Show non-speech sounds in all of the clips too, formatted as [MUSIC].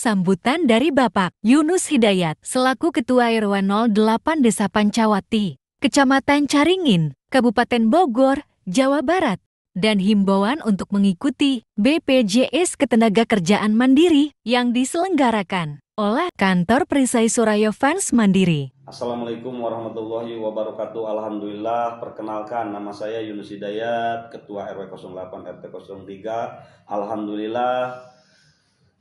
sambutan dari Bapak Yunus Hidayat selaku Ketua RW 08 Desa Pancawati, Kecamatan Caringin, Kabupaten Bogor, Jawa Barat, dan himbauan untuk mengikuti BPJS Ketenagakerjaan Mandiri yang diselenggarakan oleh Kantor Perisai Suraya Fans Mandiri. Assalamualaikum warahmatullahi wabarakatuh. Alhamdulillah, perkenalkan nama saya Yunus Hidayat, Ketua RW 08 RT 03. Alhamdulillah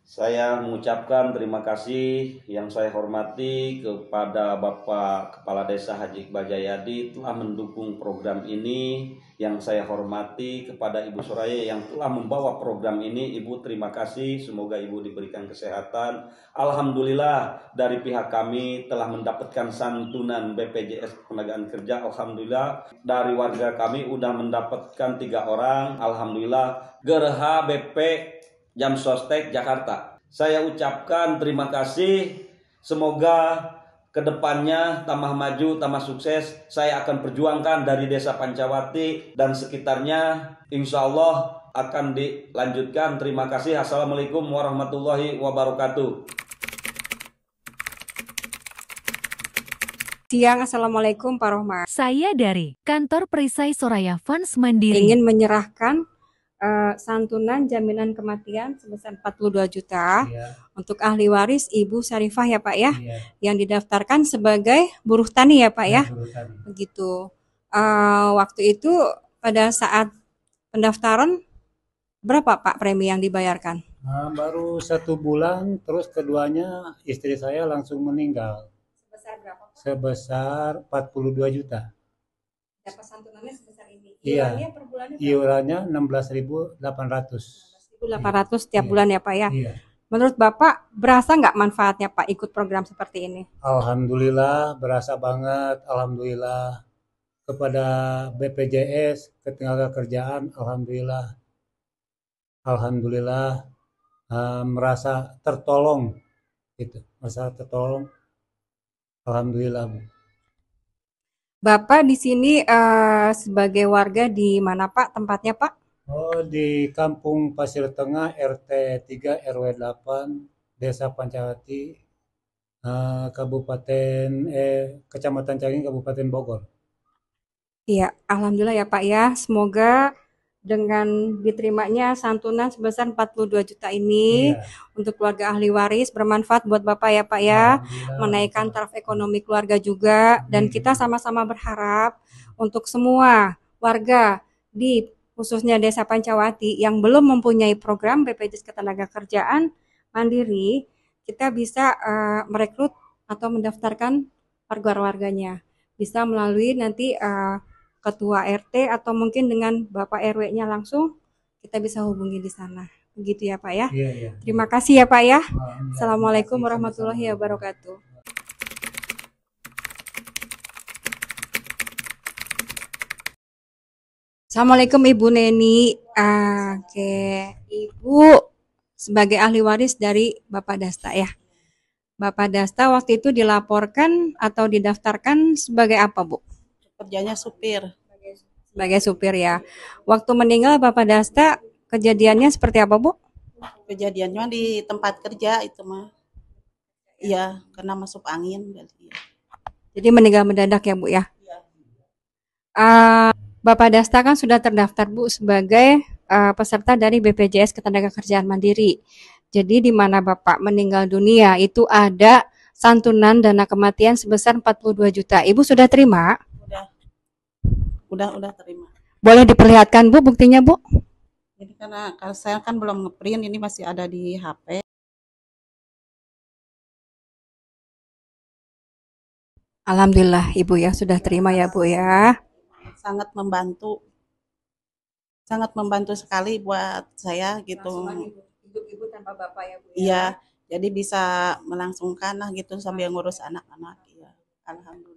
saya mengucapkan terima kasih yang saya hormati kepada Bapak Kepala Desa Haji Bajayadi telah mendukung program ini. Yang saya hormati kepada Ibu Suraya yang telah membawa program ini. Ibu terima kasih, semoga Ibu diberikan kesehatan. Alhamdulillah dari pihak kami telah mendapatkan santunan BPJS Penegakan Kerja. Alhamdulillah dari warga kami sudah mendapatkan tiga orang. Alhamdulillah Gerha BP Jam Sostek Jakarta. Saya ucapkan terima kasih. Semoga kedepannya tambah maju, tambah sukses. Saya akan perjuangkan dari desa Pancawati dan sekitarnya. Insya Allah akan dilanjutkan. Terima kasih. Assalamualaikum warahmatullahi wabarakatuh. Siang, Assalamualaikum Pak Rohma. Saya dari kantor Perisai Soraya Funds Mandiri. Ingin menyerahkan uh, santunan jaminan kematian sebesar 42 juta yeah. untuk ahli waris Ibu Sarifah ya Pak ya yeah. yang didaftarkan sebagai buruh tani ya Pak yeah, ya iya, begitu uh, waktu itu pada saat pendaftaran berapa Pak premi yang dibayarkan nah, baru satu bulan terus keduanya istri saya langsung meninggal sebesar berapa Pak? sebesar 42 juta dapat santunannya Iya. iurannya per bulannya iurannya 16.800 16.800 setiap iya. bulan ya Pak ya iya. menurut Bapak berasa nggak manfaatnya Pak ikut program seperti ini Alhamdulillah berasa banget Alhamdulillah kepada BPJS ketenaga kerjaan Alhamdulillah Alhamdulillah uh, merasa tertolong gitu merasa tertolong Alhamdulillah Bu Bapak di sini uh, sebagai warga di mana Pak tempatnya Pak? Oh di Kampung Pasir Tengah RT 3 RW 8 Desa Pancawati, uh, Kabupaten eh, Kecamatan Cangin Kabupaten Bogor. Iya, alhamdulillah ya Pak ya. Semoga dengan diterimanya santunan sebesar 42 juta ini iya. untuk keluarga ahli waris bermanfaat buat Bapak ya Pak ya, menaikkan taraf ekonomi keluarga juga dan hmm. kita sama-sama berharap untuk semua warga di khususnya Desa Pancawati yang belum mempunyai program BPJS Ketenagakerjaan Mandiri, kita bisa uh, merekrut atau mendaftarkan warga-warganya bisa melalui nanti uh, ketua RT atau mungkin dengan Bapak RW-nya langsung kita bisa hubungi di sana. Begitu ya Pak ya. Iya, iya. Terima kasih ya Pak ya. Assalamualaikum warahmatullahi wabarakatuh. Assalamualaikum Ibu Neni. Oke, okay. Ibu sebagai ahli waris dari Bapak Dasta ya. Bapak Dasta waktu itu dilaporkan atau didaftarkan sebagai apa, Bu? kerjanya supir. Sebagai supir ya. Waktu meninggal Bapak Dasta, kejadiannya seperti apa Bu? Kejadiannya di tempat kerja itu mah. Iya, karena masuk angin. Iya. Jadi meninggal mendadak ya Bu ya? Iya. Uh, Bapak Dasta kan sudah terdaftar Bu sebagai uh, peserta dari BPJS Ketenagakerjaan Mandiri. Jadi di mana Bapak meninggal dunia itu ada santunan dana kematian sebesar 42 juta. Ibu sudah terima? Sudah. Udah iya, udah terima. Boleh diperlihatkan Bu buktinya Bu? Ini karena, karena saya kan belum ngeprint ini masih ada di HP. Alhamdulillah Ibu ya sudah iya, terima ya Bu ya. Sangat membantu. Sangat membantu sekali buat saya gitu. Ibu-ibu tanpa bapak ya Bu. Ya. Iya, ya, jadi bisa melangsungkan lah gitu sambil ngurus anak-anak ya. Alhamdulillah.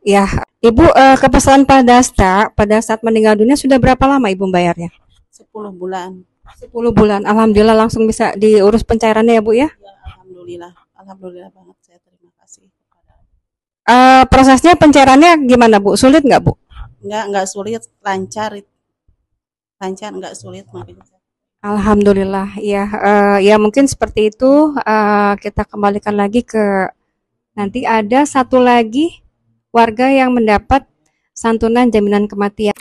Ya, Ibu uh, eh, kepesan pada Dasta pada saat meninggal dunia sudah berapa lama Ibu bayarnya? 10 bulan. 10 bulan. Alhamdulillah langsung bisa diurus pencairannya ya, Bu ya? ya alhamdulillah. Alhamdulillah banget saya terima kasih Uh, prosesnya pencairannya gimana Bu? Sulit nggak Bu? Enggak, enggak sulit, lancar. Lancar, enggak sulit. mungkin. Alhamdulillah, ya, uh, ya mungkin seperti itu. Uh, kita kembalikan lagi ke nanti ada satu lagi warga yang mendapat santunan jaminan kematian.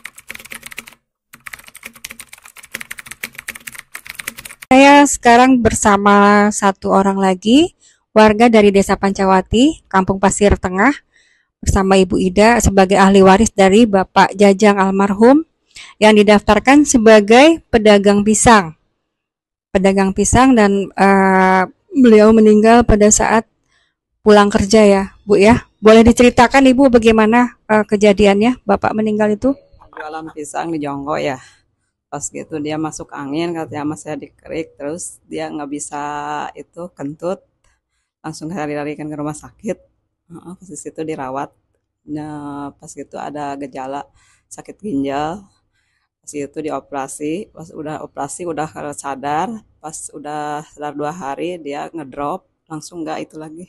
Saya sekarang bersama satu orang lagi, warga dari Desa Pancawati, Kampung Pasir Tengah, bersama Ibu Ida sebagai ahli waris dari Bapak Jajang almarhum yang didaftarkan sebagai pedagang pisang. Pedagang pisang dan uh, beliau meninggal pada saat pulang kerja ya, Bu ya. Boleh diceritakan Ibu bagaimana uh, kejadiannya Bapak meninggal itu? Jualan pisang di Jonggo ya. Pas gitu dia masuk angin katanya sama saya dikerik terus dia nggak bisa itu kentut langsung lari-larikan ke rumah sakit. Uh, pas itu dirawat. Nah, pas gitu ada gejala sakit ginjal. Pas itu dioperasi, pas udah operasi udah sadar, pas udah sadar dua hari dia ngedrop langsung nggak itu lagi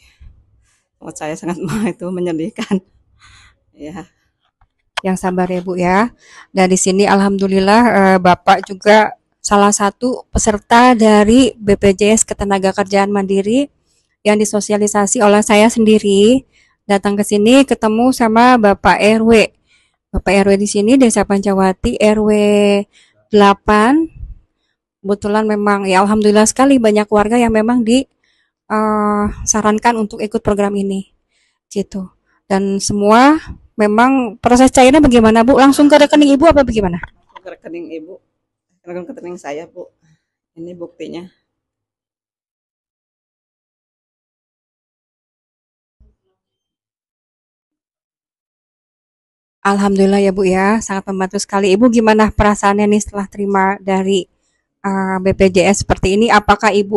menurut saya sangat [LAUGHS] itu menyedihkan ya yang sabar ya Bu ya dan di sini Alhamdulillah eh, Bapak juga salah satu peserta dari BPJS Ketenagakerjaan Mandiri yang disosialisasi oleh saya sendiri datang ke sini ketemu sama Bapak RW Bapak RW di sini Desa Pancawati RW 8 kebetulan memang ya alhamdulillah sekali banyak warga yang memang di uh, sarankan untuk ikut program ini gitu dan semua memang proses cairnya bagaimana bu langsung ke rekening ibu apa bagaimana ke rekening ibu rekening rekening saya bu ini buktinya Alhamdulillah ya Bu ya, sangat membantu sekali. Ibu gimana perasaannya nih setelah terima dari uh, BPJS seperti ini? Apakah Ibu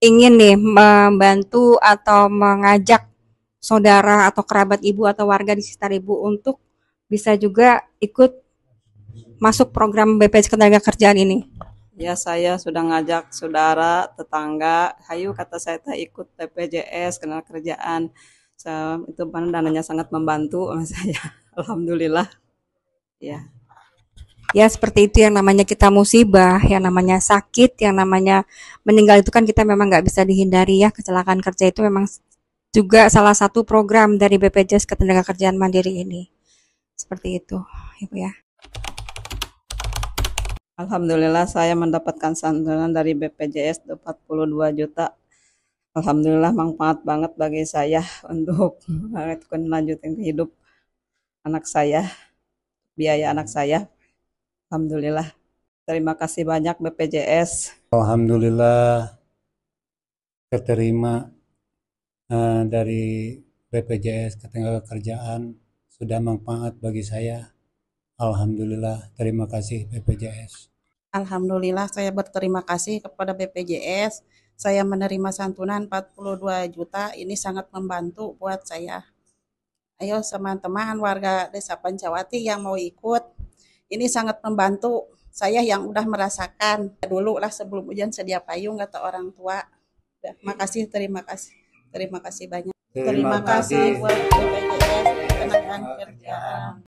ingin nih membantu atau mengajak saudara atau kerabat ibu atau warga di sekitar ibu untuk bisa juga ikut masuk program BPJS ketenaga kerjaan ini? Ya saya sudah ngajak saudara, tetangga, hayu kata saya tak ikut BPJS Kerjaan. So, itu dananya sangat membantu sama [LAUGHS] saya. Alhamdulillah. Ya ya seperti itu yang namanya kita musibah, yang namanya sakit, yang namanya meninggal itu kan kita memang nggak bisa dihindari ya kecelakaan kerja itu memang juga salah satu program dari BPJS Ketenagakerjaan Mandiri ini. Seperti itu, Ibu ya. Alhamdulillah saya mendapatkan santunan dari BPJS 42 juta. Alhamdulillah manfaat banget bagi saya untuk [LAUGHS] melanjutkan hidup anak saya, biaya anak saya Alhamdulillah. Terima kasih banyak BPJS. Alhamdulillah keterima uh, dari BPJS Ketenagakerjaan sudah manfaat bagi saya. Alhamdulillah, terima kasih BPJS. Alhamdulillah saya berterima kasih kepada BPJS. Saya menerima santunan 42 juta, ini sangat membantu buat saya. Ayo teman-teman warga Desa Pancawati yang mau ikut ini sangat membantu saya yang udah merasakan dulu lah sebelum hujan sedia payung kata orang tua. Terima kasih, terima kasih, terima kasih banyak. Terima, terima kasih buat BPJS ketenagakerjaan.